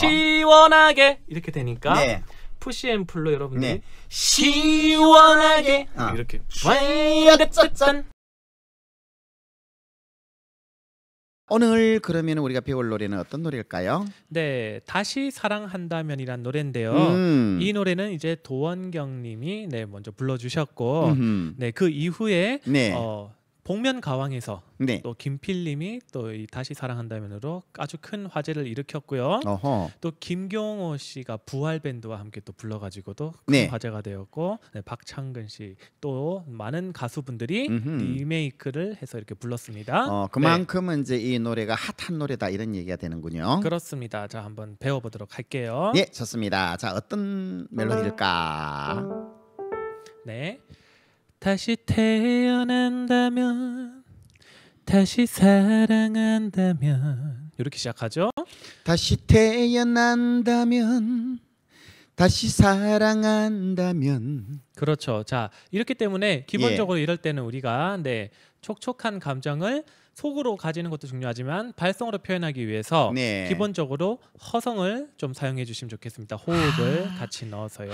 시원하게 이렇게 되니까 네. 푸시 앤플로여러분들 네. 시원하게 어. 이렇게 와 시원짠 오늘 그러면 우리가 배울 노래는 어떤 노래일까요? 네, 다시 사랑한다면이란 노래인데요. 음. 이 노래는 이제 도원경님이 네 먼저 불러주셨고, 네 그 이후에 네. 어, 복면 가왕에서 네. 또 김필님이 또 이 다시 사랑한다면으로 아주 큰 화제를 일으켰고요. 어허. 또 김경호 씨가 부활 밴드와 함께 또 불러가지고도 큰 네. 화제가 되었고 네, 박창근 씨 또 많은 가수분들이 음흠. 리메이크를 해서 이렇게 불렀습니다. 어, 네. 그만큼은 이제 이 노래가 핫한 노래다 이런 얘기가 되는군요. 그렇습니다. 자 한번 배워보도록 할게요. 네, 좋습니다. 자 어떤 멜로디일까? 네. 다시 태어난다면 다시 사랑한다면 이렇게 시작하죠. 다시 태어난다면 다시 사랑한다면 그렇죠. 자, 이렇기 때문에 기본적으로 예. 이럴 때는 우리가 네, 촉촉한 감정을 속으로 가지는 것도 중요하지만 발성으로 표현하기 위해서 네. 기본적으로 허성을 좀 사용해 주시면 좋겠습니다. 호흡을 하하. 같이 넣어서요.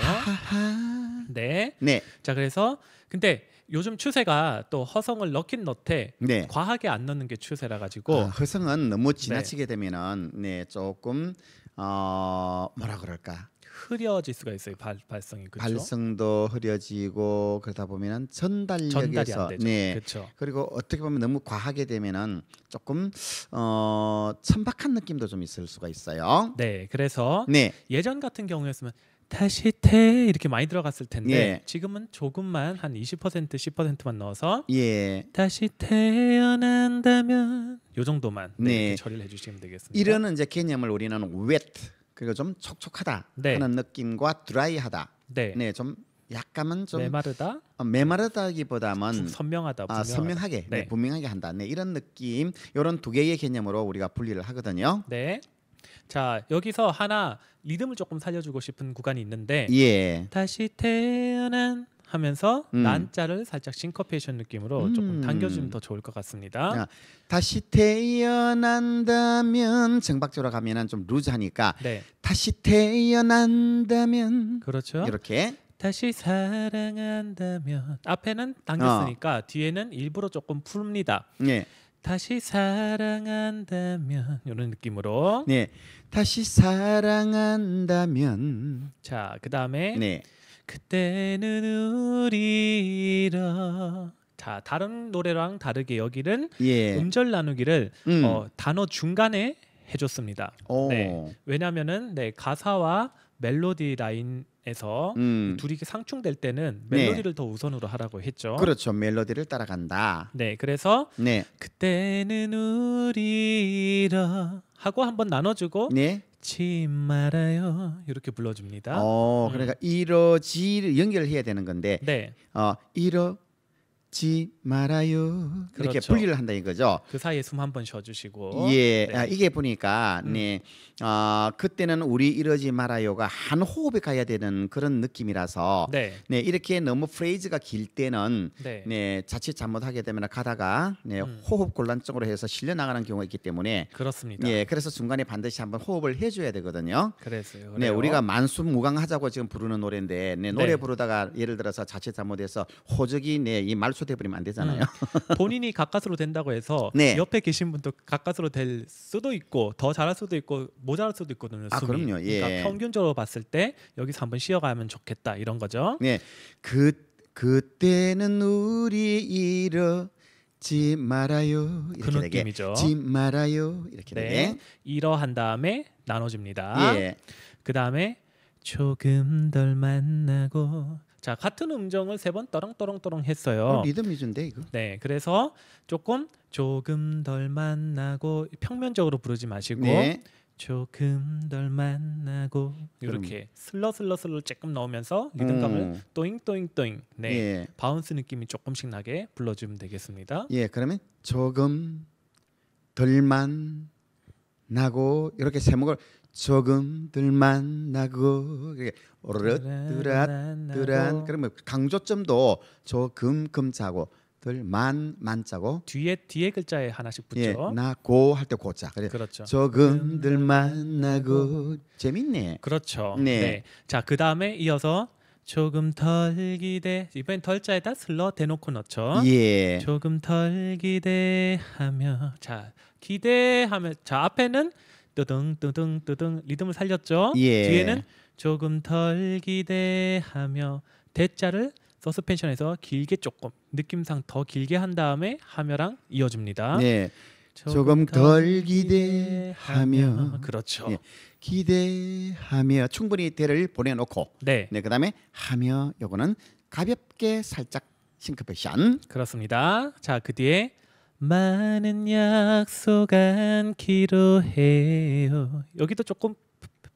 네. 네. 자 그래서 근데 요즘 추세가 또 허성을 넣긴 넣되 네. 과하게 안 넣는 게 추세라 가지고 아, 허성은 너무 지나치게 네. 되면은 네 조금 어 뭐라 그럴까 흐려질 수가 있어요 발, 발성이 그렇죠? 발성도 흐려지고 그러다 보면은 전달력에서 네 그렇죠. 그리고 어떻게 보면 너무 과하게 되면은 조금 어 천박한 느낌도 좀 있을 수가 있어요 네 그래서 네. 예전 같은 경우였으면 다시 태 이렇게 많이 들어갔을 텐데 예. 지금은 조금만 한20% 10%만 넣어서 예. 다시 태어난다면 요 정도만 네, 네. 이렇게 처리를 해주시면 되겠습니다. 이런 이제 개념을 우리는 wet 그리고 좀 촉촉하다 네. 하는 느낌과 드라이하다 네, 네좀 약간은 좀 메마르다 어, 메마르다기보다는 선명하다 분 아, 선명하게 네, 네. 분명하게 한다 네, 이런 느낌 요런두 개의 개념으로 우리가 분리를 하거든요. 네. 자 여기서 하나 리듬을 조금 살려주고 싶은 구간이 있는데 예. 다시 태어난 하면서 음. 난자를 살짝 싱커페이션 느낌으로 음. 조금 당겨주면 더 좋을 것 같습니다. 아, 다시 태어난다면 정박조로 가면은 좀 루즈하니까 네. 다시 태어난다면 그렇죠. 이렇게 다시 사랑한다면 앞에는 당겼으니까 어. 뒤에는 일부러 조금 풉니다. 예. 다시 사랑한다면 이런 느낌으로 네 다시 사랑한다면 자 그다음에 네 그때는 우리라 자 다른 노래랑 다르게 여기는 예. 음절 나누기를 음. 어, 단어 중간에 해줬습니다. 오. 네 왜냐하면은 네 가사와 멜로디 라인에서 음. 둘이 상충될 때는 멜로디를 네. 더 우선으로 하라고 했죠. 그렇죠. 멜로디를 따라간다. 네, 그래서 네. 그때는 우리라 하고 한번 나눠주고 네. 지 말아요 이렇게 불러줍니다. 어, 그러니까 음. 이러지 연결 해야 되는 건데, 네. 어, 이러 지 말아요. 그렇죠. 이렇게 분리를 한다 이거죠. 그 사이에 숨한번 쉬어주시고. 예, 아, 네. 아, 이게 보니까 음. 네, 어, 그때는 우리 이러지 말아요가 한 호흡에 가야 되는 그런 느낌이라서 네, 네 이렇게 너무 프레이즈가 길 때는 네, 네 자칫 잘못하게 되면 가다가 네, 음. 호흡 곤란증으로 해서 실려 나가는 경우가 있기 때문에 그렇습니다. 예, 그래서 중간에 반드시 한번 호흡을 해줘야 되거든요. 그래서요. 네, 우리가 만숨 무강하자고 지금 부르는 노래인데 네, 노래 네. 부르다가 예를 들어서 자칫 잘못해서 호적이 네이 말 초대해버리면 안 음. 되잖아요. 음. 본인이 가까스로 된다고 해서 네. 옆에 계신 분도 가까스로 될 수도 있고 더 잘할 수도 있고 모자랄 수도 있거든요. 아, 숨이. 그럼요. 예. 그러니까 평균적으로 봤을 때 여기서 한번 쉬어가면 좋겠다 이런 거죠. 네, 그 그때는 우리 이러 지 말아요 이렇게 그 느낌이죠. 되게. 지 말아요 이렇게 네. 되게. 이러한 다음에 나눠줍니다. 예. 그 다음에 조금 덜 만나고 자 같은 음정을 세 번 떠렁떠렁떠렁 했어요. 어, 리듬 위주인데 이거. 네, 그래서 조금 조금 덜 만나고 평면적으로 부르지 마시고 네. 조금 덜 만나고 이렇게 슬러슬러슬러 조금 넣으면서 리듬감을 음. 또잉 또잉 또잉 네 예. 바운스 느낌이 조금씩 나게 불러주면 되겠습니다. 예, 그러면 조금 덜만 나고 이렇게 제목을 조금 덜만 나고 오르 뚜란 뚜란 그러면 강조점도 저금금 자고 들만 만자고 뒤에 뒤에 글자에 하나씩 붙죠. 예, 나고 할 때 고자. 그래. 그렇죠. 조금들 만나고 재밌네. 그렇죠. 네. 네. 자, 그다음에 이어서 조금 덜 기대 이번엔 덜자에다 슬러 대놓고 넣죠. 예. 조금 덜 기대하며 자 기대하며 자 앞에는 뜨둥 뜨둥 뜨둥 리듬을 살렸죠. 예. 뒤에는 조금 덜 기대하며 대자를 서스펜션에서 길게 조금 느낌상 더 길게 한 다음에 하며랑 이어집니다 네. 조금, 조금 덜 기대하며, 기대하며. 그렇죠. 네. 기대하며 충분히 대를 보내놓고 네. 네 그다음에 하며 요거는 가볍게 살짝 싱크페션 그렇습니다. 자 그 뒤에 많은 약속 안기로 해요. 여기도 조금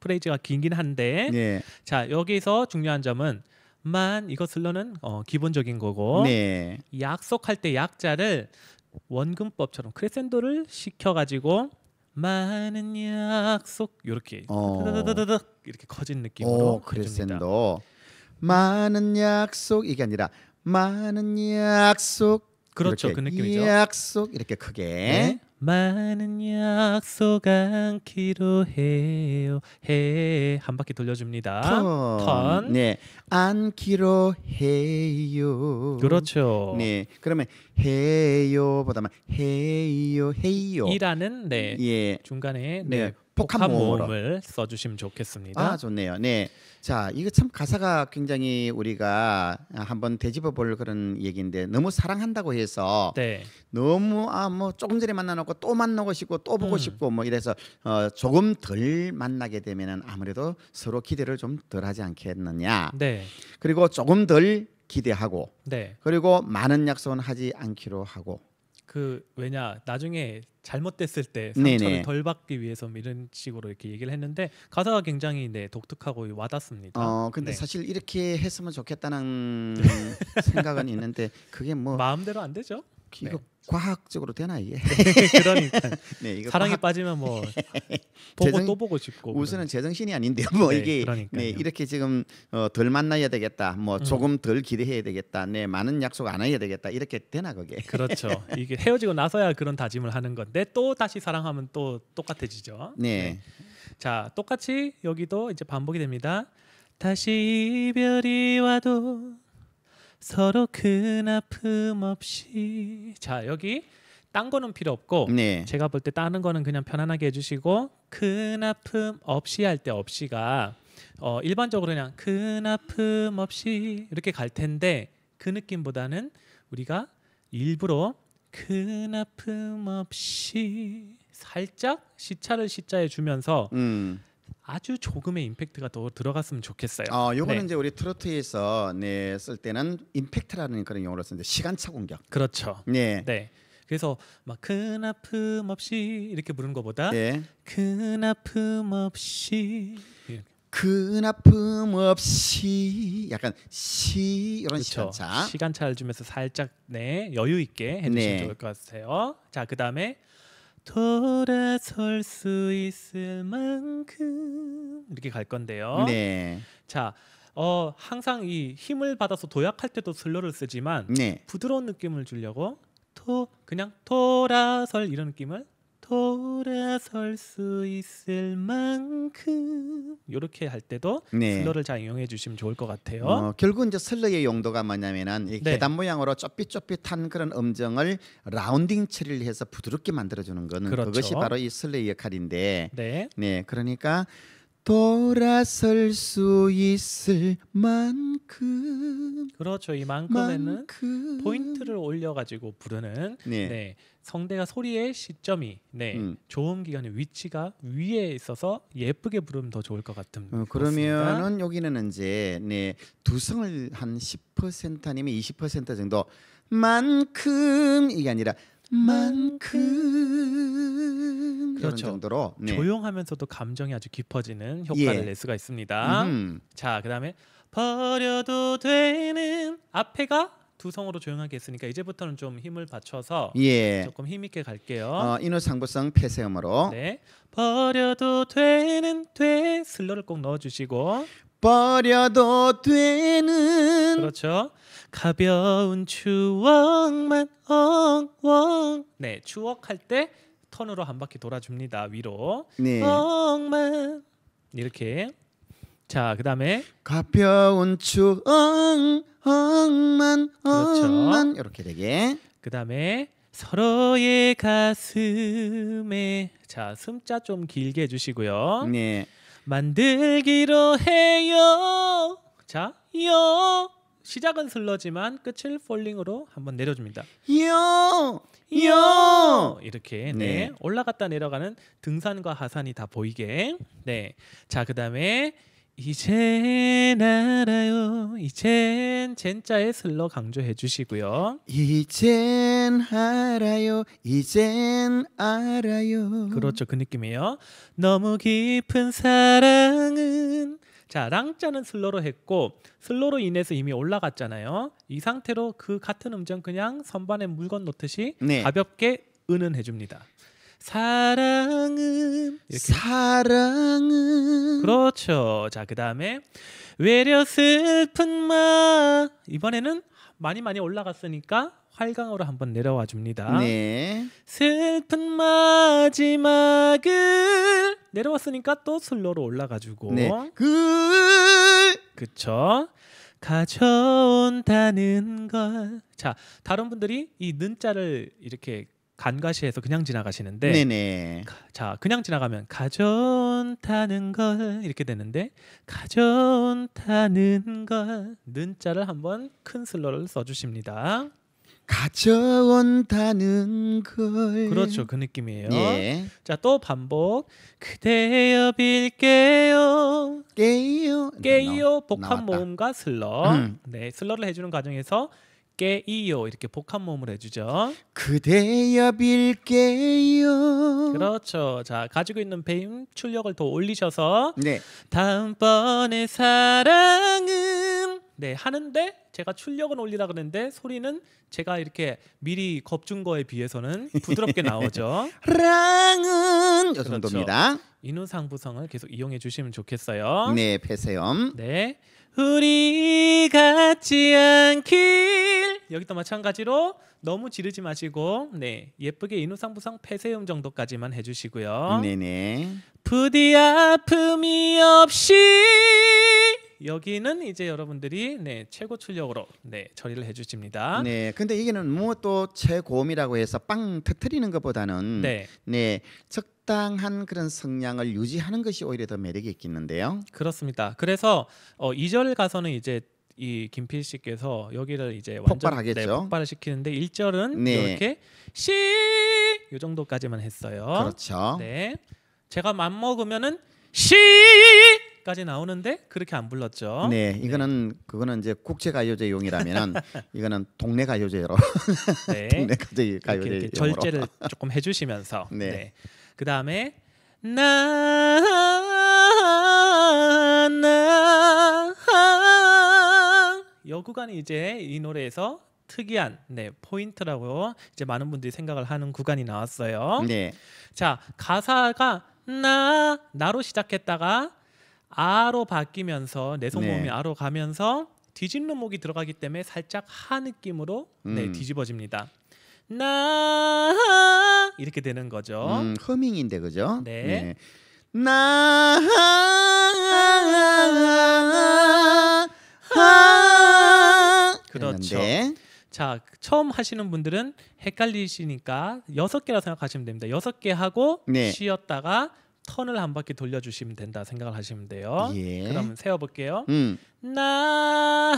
프레이즈가 긴긴 한데 네. 자 여기서 중요한 점은 만이것 슬러는 어, 기본적인 거고 네. 약속할 때 약자를 원근법처럼 크레센도를 시켜가지고 많은 약속 이렇게 어. 이렇게 커진 느낌으로 어, 크레센도 많은 약속 이게 아니라 많은 약속 그렇죠 그 느낌이죠 약속 이렇게 크게 네. 많은 약속 안기로 해요. 해. 한 바퀴 돌려줍니다. 턴. 턴. 네. 안기로 해요. 그렇죠. 네. 그러면 해요 보다만 해요 해요. 이라는 네. 예. 중간에 네. 네. 복합, 복합 을 모음을 써주시면 좋겠습니다. 아 좋네요. 네, 자 이거 참 가사가 굉장히 우리가 한번 되짚어볼 그런 얘기인데 너무 사랑한다고 해서 네. 너무 아 뭐 조금 전에 만나놓고 또 만나고 싶고 또 보고 음. 싶고 뭐 이래서 어, 조금 덜 만나게 되면은 아무래도 서로 기대를 좀 덜하지 않겠느냐. 네. 그리고 조금 덜 기대하고 네. 그리고 많은 약속은 하지 않기로 하고 그 왜냐 나중에 잘못됐을 때 상처를 네네. 덜 받기 위해서 뭐 이런 식으로 이렇게 얘기를 했는데 가사가 굉장히 네 독특하고 와닿습니다. 어 근데 네. 사실 이렇게 했으면 좋겠다는 생각은 있는데 그게 뭐 마음대로 안 되죠? 네. 이거 과학적으로 되나 이게? 그러니까 네, 이거 사랑에 과학... 빠지면 뭐 네. 보고 제정... 또 보고 싶고 우선은 제정신이 아닌데 뭐 네, 이게 네, 이렇게 지금 어, 덜 만나야 되겠다, 뭐 음. 조금 덜 기대해야 되겠다, 네 많은 약속 안 해야 되겠다 이렇게 되나 그게? 그렇죠. 이게 헤어지고 나서야 그런 다짐을 하는 건데 또 다시 사랑하면 또 똑같아지죠. 네. 네. 자 똑같이 여기도 이제 반복이 됩니다. 다시 이별이 와도 서로 큰 아픔 없이 자 여기 딴 거는 필요 없고 네. 제가 볼때 다른 거는 그냥 편안하게 해주시고 큰 아픔 없이 할 때 없이가 어, 일반적으로 그냥 큰 아픔 없이 이렇게 갈 텐데 그 느낌보다는 우리가 일부러 큰 아픔 없이 살짝 시차를 시자해 주면서 음. 아주 조금의 임팩트가 더 들어갔으면 좋겠어요. 어, 요거는 네. 이제 우리 트로트에서 네, 쓸 때는 임팩트라는 그런 용어를 쓰는데 시간차 공격. 그렇죠. 네. 네. 그래서 막 큰 아픔 없이 이렇게 부르는 것보다 네. 큰 아픔 없이 예. 큰 아픔 없이 약간 시 이런 그쵸. 그렇죠. 시간차 시간차를 주면서 살짝 네 여유 있게 해주시면 네. 좋을 것 같아요. 자 그다음에 돌아설 수 있을 만큼 이렇게 갈 건데요. 네. 자, 어 항상 이 힘을 받아서 도약할 때도 슬로를 쓰지만 네. 부드러운 느낌을 주려고 토 그냥 돌아설 이런 느낌을 돌아설 수 있을 만큼 이렇게 할 때도 네. 슬러를 잘 이용해 주시면 좋을 것 같아요. 어, 결국 이제 슬러의 용도가 뭐냐면은 이 네. 계단 모양으로 좁빗좁빗한 그런 음정을 라운딩 처리를 해서 부드럽게 만들어 주는 거는 그렇죠. 그것이 바로 이 슬러의 역할인데. 네. 네. 그러니까 돌아설 수 있을 만큼 그렇죠 이만큼에는 만큼. 포인트를 올려가지고 부르는 네. 네. 성대가 소리의 시점이 네 음. 좋음 기관의 위치가 위에 있어서 예쁘게 부르면 더 좋을 것 같은 어, 그러면은 여기는 이제 네 두성을 한 10% 아니면 20% 정도 만큼 이게 아니라 만큼 그렇죠. 정도로 네. 조용하면서도 감정이 아주 깊어지는 효과를 예. 낼 수가 있습니다. 음흠. 자, 그다음에 버려도 되는 앞에가 두 성으로 조용하게 했으니까 이제부터는 좀 힘을 받쳐서 예. 조금 힘 있게 갈게요. 어, 인후상부성 폐쇄음으로 네. 버려도 되는 돼 슬러를 꼭 넣어 주시고 버려도 되는 그렇죠. 가벼운 추억만 엉엉 네 추억할 때 턴으로 한 바퀴 돌아줍니다 위로 네. 엉만 이렇게 자 그다음에 가벼운 추억만 엉만 그렇죠. 이렇게 되게 그다음에 서로의 가슴에 자 숨자 좀 길게 해주시고요. 네. 만들기로 해요. 자, 요. 시작은 슬러지만 끝을 폴링으로 한번 내려줍니다. 요요 이렇게 네. 네. 올라갔다 내려가는 등산과 하산이 다 보이게 네. 자 그다음에 이젠 알아요. 이젠 젠자의 슬러 강조해 주시고요. 이젠 알아요. 이젠 알아요. 그렇죠. 그 느낌이에요. 너무 깊은 사랑은 자, 랑자는 슬러로 했고 슬러로 인해서 이미 올라갔잖아요. 이 상태로 그 같은 음정 그냥 선반에 물건 놓듯이 네. 가볍게 은은 해줍니다. 사랑은 이렇게. 사랑은 그렇죠. 자, 그다음에 외려 슬픈 마 이번에는 많이 많이 올라갔으니까 활강으로 한번 내려와 줍니다. 네. 슬픈 마지막은 내려왔으니까 또 슬로로 올라가지고 네. 그 그쵸 가져온다는 걸자 다른 분들이 이 는자를 이렇게 간과시해서 그냥 지나가시는데 네네. 자 그냥 지나가면 가져온다는 걸 이렇게 되는데 가져온다는 걸 는자를 한번 큰슬러를 써주십니다 가져온다는 걸 그렇죠 그 느낌이에요 예. 자또 반복 그대여 빌게요 깨요 깨요 어, 복합 모음과 슬러 음. 네 슬러를 해주는 과정에서 깨이요 이렇게 복합 모음을 해주죠 그대여 빌게요 그렇죠 자 가지고 있는 배임 출력을 더 올리셔서 네. 다음번에 사랑은 네 하는데 제가 출력은 올리라 그랬는데 소리는 제가 이렇게 미리 겁준 거에 비해서는 부드럽게 나오죠. 랑은 요 그렇죠. 정도입니다. 그렇죠. 인후상부성을 계속 이용해 주시면 좋겠어요. 네, 폐쇄음. 네. 우리 같지 않길 여기도 마찬가지로 너무 지르지 마시고 네 예쁘게 인후상부성 폐쇄음 정도까지만 해주시고요. 네네. 부디 아픔이 없이 여기는 이제 여러분들이 네, 최고 출력으로 네, 처리를 해 주십니다. 네. 근데 이게는 뭐 또 최고음이라고 해서 빵 터트리는 것보다는 네. 네. 적당한 그런 성량을 유지하는 것이 오히려 더 매력이 있겠는데요. 그렇습니다. 그래서 어, 2절 가서는 이제 이 김필 씨께서 여기를 이제 완전, 폭발하겠죠. 네, 폭발을 시키는데 1절은 네. 이렇게 시요 정도까지만 했어요. 그렇죠. 네. 제가 맘 먹으면은 시 까지 나오는데 그렇게 안 불렀죠. 네, 이거는 그거는 이제 국제 가요제용이라면은 이거는 동네 가요제로 네. 동네 가요제 가요제 절제를 조금 해주시면서 네. 네. 그 다음에 나나 여 구간이 이제 이 노래에서 특이한 네 포인트라고 이제 많은 분들이 생각을 하는 구간이 나왔어요. 네. 자 가사가 나 나로 시작했다가 아로 바뀌면서 내성모음이 네. 아로 가면서 뒤집는 목이 들어가기 때문에 살짝 하 느낌으로 네, 음. 네, 뒤집어집니다. 나 이렇게 되는 거죠. 음, 허밍인데 그죠? 네. 네. 나 그렇죠. 자 처음 하시는 분들은 헷갈리시니까 여섯 개라 생각하시면 됩니다. 여섯 개 하고 네. 쉬었다가 턴을 한 바퀴 돌려주시면 된다 생각을 하시면 돼요. 예. 그럼 세어볼게요. 음. 나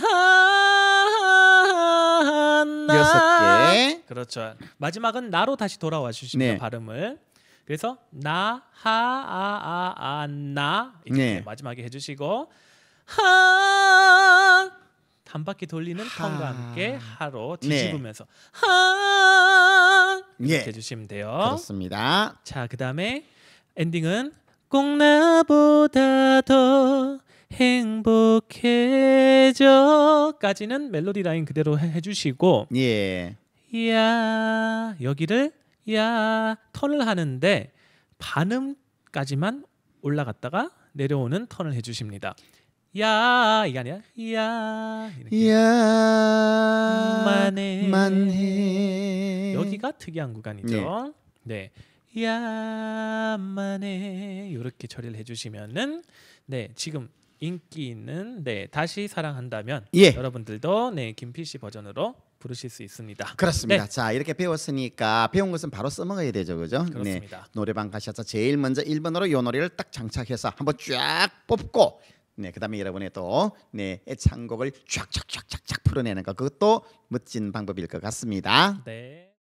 여섯 개. 그렇죠. 마지막은 나로 다시 돌아와 주시면 네. 발음을. 그래서 나 하 아아나 아, 아, 아, 이렇게 네. 마지막에 해주시고 하한 바퀴 돌리는 턴과 함께 하로 네. 뒤집으면서 네. 하 이렇게 예. 해주시면 돼요. 그렇습니다. 자, 그 다음에 엔딩은 꼭 나보다 더 행복해져까지는 멜로디 라인 그대로 해, 주시고 예. 야 여기를 야 턴을 하는데 반음까지만 올라갔다가 내려오는 턴을 해주십니다. 야 이게 아니야 야 이렇게. 야 만해 만해 여기가 특이한 구간이죠. 예. 네. 야만해 이렇게 처리를 해주시면은 네 지금 인기 있는 네 다시 사랑한다면 예. 여러분들도 네 김필 씨 버전으로 부르실 수 있습니다. 그렇습니다. 네. 자 이렇게 배웠으니까 배운 것은 바로 써먹어야 되죠, 그죠? 네. 그렇습니다. 네, 노래방 가셔서 제일 먼저 1번으로 요 노래를 딱 장착해서 한번 쫙 뽑고 네, 그다음에 여러분의 또 네 애창곡을 쫙쫙쫙쫙쫙 풀어내는 것 그것도 멋진 방법일 것 같습니다. 네.